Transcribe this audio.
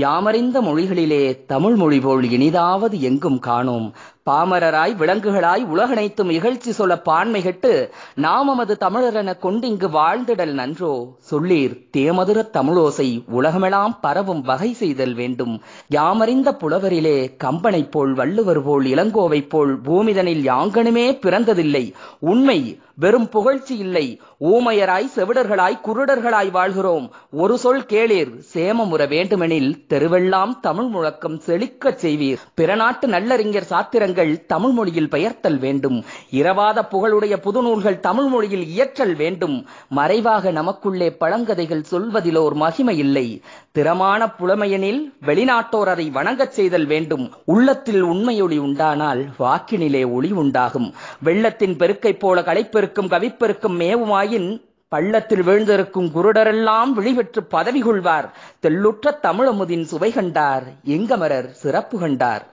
யாமறிந்த மொழிகளிலே தமிழ் மொழி போல் இனிதாவது எங்கும் காணோம் பாமரராய் விலங்குகளாய் உலகனைத்தும் இகழ்ச்சி சொல்ல பான்மை கெட்டு நாமமது தமிழரென கொண்டு இங்கு வாழ்ந்திடல் நன்றோ சொல்லீர் தேமதுர தமிழோசை உலகமெல்லாம் பரவும் வகை செய்தல் வேண்டும் யாமறிந்த புலவரிலே கம்பனை போல் வள்ளுவர் போல் இளங்கோவை போல் பூமிதனில் யாங்கனுமே பிறந்ததில்லை உண்மை வெறும் புகழ்ச்சி இல்லை ஊமையராய் செவிடர்களாய் குருடர்களாய் வாழ்கிறோம் ஒரு சொல் கேளீர் சேமமுற வேண்டுமெனில் தெருவெல்லாம் தமிழ் முழக்கம் செழிக்கச் செய்வீர் பிறநாட்டு நல்லறிஞர் சாத்திரங்கள் புத்தகங்கள் தமிழ் மொழியில் பெயர்த்தல் வேண்டும் இரவாத புகழுடைய புதுநூல்கள் தமிழ் மொழியில் இயற்றல் வேண்டும் மறைவாக நமக்குள்ளே பழங்கதைகள் சொல்வதிலோர் மகிமை இல்லை திறமான புலமையனில் வெளிநாட்டோர் அதை வணங்கச் செய்தல் வேண்டும் உள்ளத்தில் உண்மையொளி உண்டானால் வாக்கினிலே ஒளி உண்டாகும் வெள்ளத்தின் பெருக்கைப் போல கலைப்பெருக்கும் கவிப்பெருக்கும் மேவுமாயின் பள்ளத்தில் வீழ்ந்திருக்கும் குருடரெல்லாம் விழிபெற்று பதவி கொள்வார் தெல்லுற்ற தமிழமுதின் சுவை கண்டார் எங்கமரர் சிறப்பு கண்டார்